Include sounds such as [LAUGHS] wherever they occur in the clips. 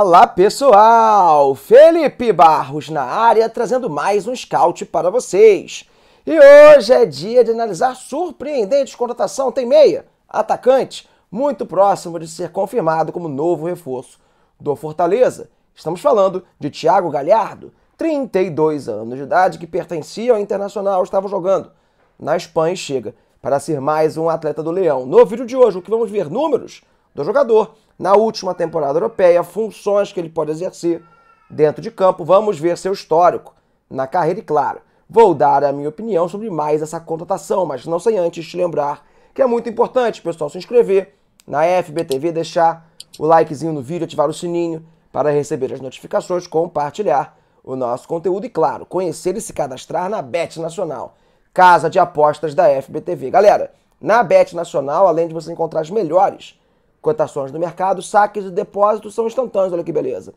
Fala pessoal! Felipe Barros na área trazendo mais um scout para vocês. E hoje é dia de analisar surpreendente contratação. Tem meia, atacante, muito próximo de ser confirmado como novo reforço do Fortaleza. Estamos falando de Thiago Galhardo, 32 anos de idade, que pertencia ao Internacional, estava jogando na Espanha e chega para ser mais um atleta do Leão. No vídeo de hoje, o que vamos ver números do jogador na última temporada europeia, funções que ele pode exercer dentro de campo. Vamos ver seu histórico na carreira e, claro, vou dar a minha opinião sobre mais essa contratação, mas não sem antes te lembrar que é muito importante, pessoal, se inscrever na FBTV, deixar o likezinho no vídeo, ativar o sininho para receber as notificações, compartilhar o nosso conteúdo e, claro, conhecer e se cadastrar na Bet Nacional, casa de apostas da FBTV. Galera, na Bet Nacional, além de você encontrar as melhores cotações do mercado, saques e depósitos são instantâneos, olha que beleza.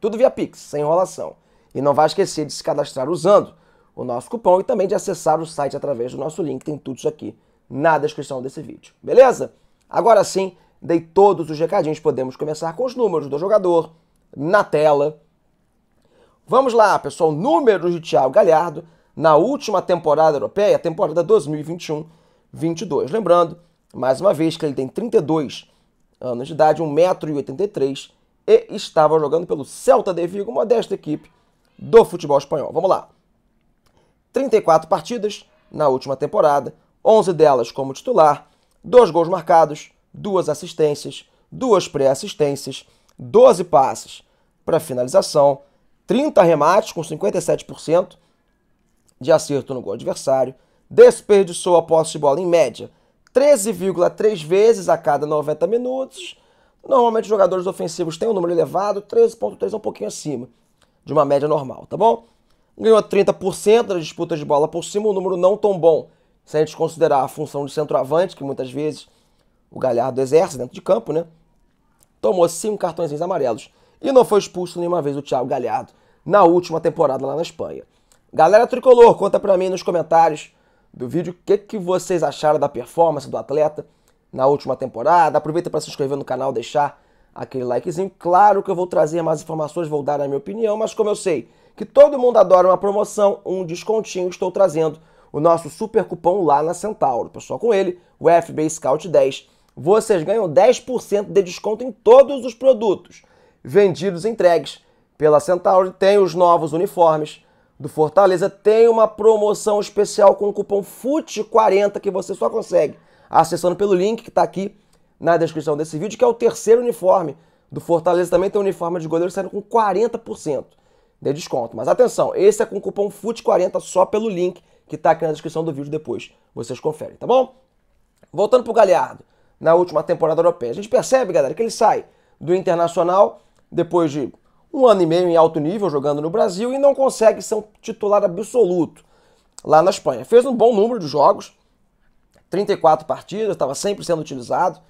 Tudo via Pix, sem enrolação. E não vai esquecer de se cadastrar usando o nosso cupom e também de acessar o site através do nosso link, tem tudo isso aqui na descrição desse vídeo. Beleza? Agora sim, dei todos os recadinhos, podemos começar com os números do jogador na tela. Vamos lá, pessoal, números de Thiago Galhardo na última temporada europeia, temporada 2021-22. Lembrando, mais uma vez, que ele tem 32 anos de idade, 1,83m, e estava jogando pelo Celta de Vigo, modesta equipe do futebol espanhol. Vamos lá. 34 partidas na última temporada, 11 delas como titular, dois gols marcados, duas assistências, duas pré-assistências, 12 passes para finalização, 30 remates com 57% de acerto no gol adversário, desperdiçou a posse de bola em média 13,3 vezes a cada 90 minutos. Normalmente os jogadores ofensivos têm um número elevado, 13,3 é um pouquinho acima de uma média normal, tá bom? Ganhou 30% das disputas de bola por cima, um número não tão bom se a gente considerar a função de centroavante, que muitas vezes o Galhardo exerce dentro de campo, né? Tomou cinco cartões amarelos e não foi expulso nenhuma vez o Thiago Galhardo na última temporada lá na Espanha. Galera tricolor, conta pra mim nos comentários do vídeo. O que, que vocês acharam da performance do atleta na última temporada? Aproveita para se inscrever no canal, deixar aquele likezinho. Claro que eu vou trazer mais informações, vou dar a minha opinião, mas como eu sei que todo mundo adora uma promoção, um descontinho, estou trazendo o nosso super cupom lá na Centauro. Pessoal, com ele, o FB Scout 10, vocês ganham 10% de desconto em todos os produtos vendidos e entregues pela Centauro. Tem os novos uniformes, do Fortaleza tem uma promoção especial com o cupom FUTE40 que você só consegue acessando pelo link que está aqui na descrição desse vídeo, que é o terceiro uniforme do Fortaleza. Também tem um uniforme de goleiro saindo com 40% de desconto. Mas atenção, esse é com o cupom FUTE40 só pelo link que está aqui na descrição do vídeo depois. Vocês conferem, tá bom? Voltando para o Galhardo, na última temporada europeia. A gente percebe, galera, que ele sai do Internacional depois de um ano e meio em alto nível jogando no Brasil e não consegue ser um titular absoluto lá na Espanha. Fez um bom número de jogos, 34 partidas, estava sempre sendo utilizado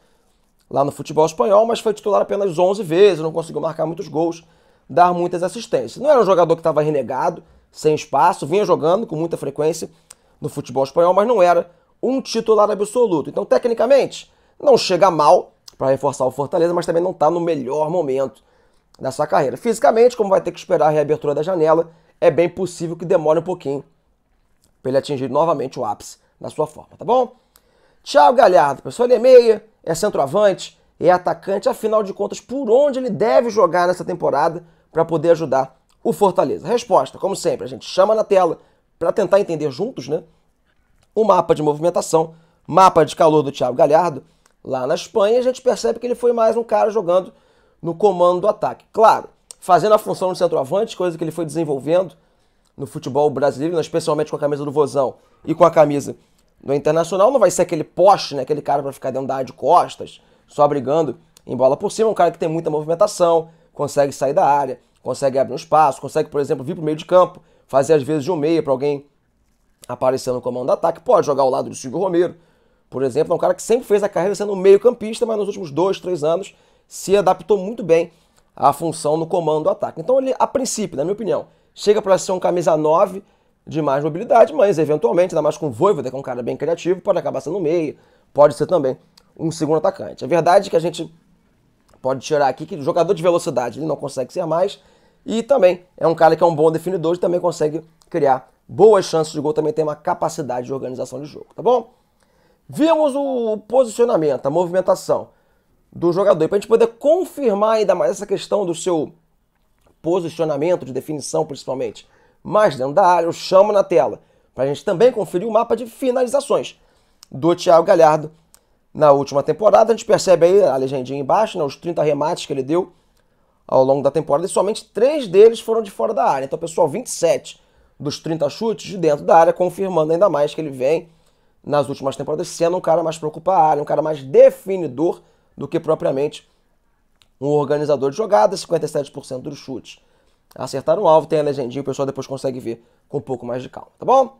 lá no futebol espanhol, mas foi titular apenas 11 vezes, não conseguiu marcar muitos gols, dar muitas assistências. Não era um jogador que estava renegado, sem espaço, vinha jogando com muita frequência no futebol espanhol, mas não era um titular absoluto. Então, tecnicamente, não chega mal para reforçar o Fortaleza, mas também não está no melhor momento na sua carreira. Fisicamente, como vai ter que esperar a reabertura da janela, é bem possível que demore um pouquinho para ele atingir novamente o ápice na sua forma, tá bom? Thiago Galhardo, pessoal, ele é meia, é centroavante, é atacante, afinal de contas, por onde ele deve jogar nessa temporada para poder ajudar o Fortaleza? Resposta, como sempre, a gente chama na tela para tentar entender juntos, né? O mapa de movimentação, mapa de calor do Thiago Galhardo. Lá na Espanha, a gente percebe que ele foi mais um cara jogando no comando do ataque. Claro, fazendo a função de centroavante, coisa que ele foi desenvolvendo no futebol brasileiro, né, especialmente com a camisa do Vozão e com a camisa do Internacional, não vai ser aquele poste, né, aquele cara para ficar dentro da área de costas, só brigando em bola por cima, é um cara que tem muita movimentação, consegue sair da área, consegue abrir um espaço, consegue, por exemplo, vir para o meio de campo, fazer às vezes de um meia para alguém aparecer no comando do ataque, pode jogar ao lado do Silvio Romero, por exemplo, é um cara que sempre fez a carreira sendo um meio campista, mas nos últimos dois, três anos se adaptou muito bem à função no comando do ataque. Então ele, a princípio, na minha opinião, chega para ser um camisa 9 de mais mobilidade, mas eventualmente, ainda mais com o Voivoda, que é um cara bem criativo, pode acabar sendo meio, pode ser também um segundo atacante. É verdade que a gente pode tirar aqui que o jogador de velocidade ele não consegue ser mais, e também é um cara que é um bom definidor e também consegue criar boas chances de gol, também tem uma capacidade de organização de jogo, tá bom? Vimos o posicionamento, a movimentação do jogador. E para a gente poder confirmar ainda mais essa questão do seu posicionamento, de definição principalmente, mais dentro da área, eu chamo na tela. Para a gente também conferir o mapa de finalizações do Thiago Galhardo na última temporada. A gente percebe aí a legendinha embaixo, né, os 30 remates que ele deu ao longo da temporada e somente três deles foram de fora da área. Então, pessoal, 27 dos 30 chutes de dentro da área, confirmando ainda mais que ele vem nas últimas temporadas sendo um cara mais preocupado, um cara mais definidor do que propriamente um organizador de jogada, 57% dos chutes acertaram o alvo, tem a legendinha, o pessoal depois consegue ver com um pouco mais de calma, tá bom?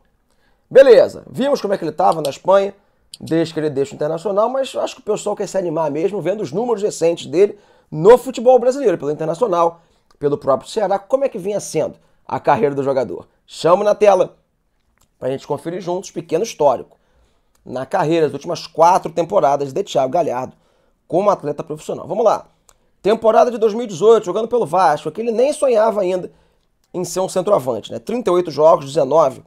Beleza, vimos como é que ele estava na Espanha, desde que ele deixa o Internacional, mas acho que o pessoal quer se animar mesmo vendo os números recentes dele no futebol brasileiro, pelo Internacional, pelo próprio Ceará, como é que vinha sendo a carreira do jogador. Chamo na tela para a gente conferir juntos pequeno histórico. Na carreira, as últimas quatro temporadas de Thiago Galhardo como atleta profissional. Vamos lá. Temporada de 2018, jogando pelo Vasco, que ele nem sonhava ainda em ser um centroavante, né? 38 jogos, 19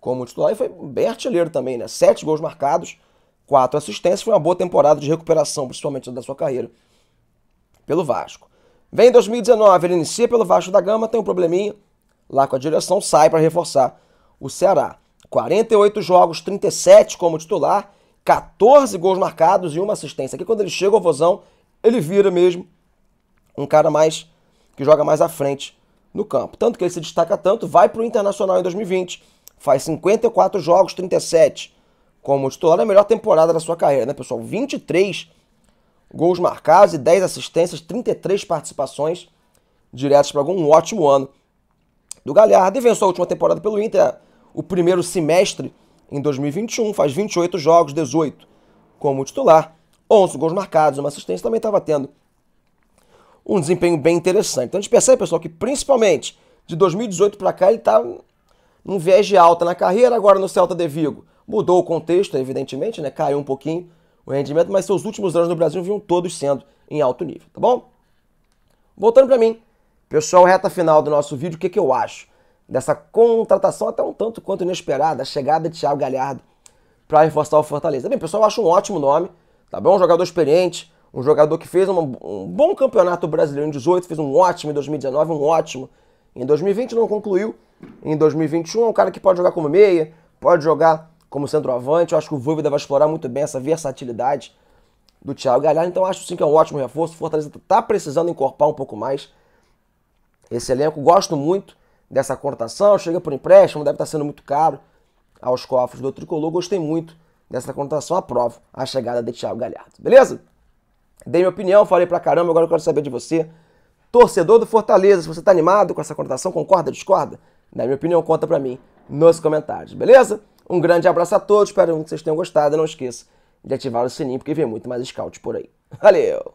como titular e foi bem artilheiro também, né? Sete gols marcados, quatro assistências, foi uma boa temporada de recuperação, principalmente da sua carreira pelo Vasco. Vem 2019, ele inicia pelo Vasco da Gama, tem um probleminha lá com a direção, sai para reforçar o Ceará. 48 jogos, 37 como titular 14 gols marcados e uma assistência. Aqui quando ele chega ao Vozão, ele vira mesmo um cara mais que joga mais à frente no campo. Tanto que ele se destaca tanto, vai para o Internacional em 2020, faz 54 jogos, 37 como titular, é a melhor temporada da sua carreira, né, pessoal? 23 gols marcados e 10 assistências, 33 participações diretas para algum ótimo ano do Galhardo. E venceu a última temporada pelo Inter, o primeiro semestre em 2021, faz 28 jogos, 18 como titular, 11 gols marcados, uma assistência, também estava tendo um desempenho bem interessante. Então a gente percebe, pessoal, que principalmente de 2018 para cá ele está um viés de alta na carreira, agora no Celta de Vigo. Mudou o contexto, evidentemente, né? caiu um pouquinho o rendimento, mas seus últimos anos no Brasil vinham todos sendo em alto nível, tá bom? Voltando para mim, pessoal, reta final do nosso vídeo, o que, que eu acho? dessa contratação até um tanto quanto inesperada, a chegada de Thiago Galhardo para reforçar o Fortaleza. Bem, pessoal, eu acho um ótimo nome, tá bom? Um jogador experiente, um jogador que fez um bom campeonato brasileiro em 18, fez um ótimo em 2019, um ótimo em 2020, não concluiu. Em 2021 é um cara que pode jogar como meia, pode jogar como centroavante. Eu acho que o Voivoda vai explorar muito bem essa versatilidade do Thiago Galhardo. Então acho sim que é um ótimo reforço. O Fortaleza está precisando incorporar um pouco mais esse elenco. Gosto muito dessa conotação, chega por empréstimo, deve estar tá sendo muito caro aos cofres do Tricolor. Gostei muito dessa conotação, aprovo a chegada de Thiago Galhardo, beleza? Dei minha opinião, falei pra caramba, agora eu quero saber de você. Torcedor do Fortaleza, se você tá animado com essa conotação, concorda, discorda? Na minha opinião, conta pra mim nos comentários, beleza? Um grande abraço a todos, espero que vocês tenham gostado. Não esqueça de ativar o sininho, porque vem muito mais scout por aí. [LAUGHS] Valeu!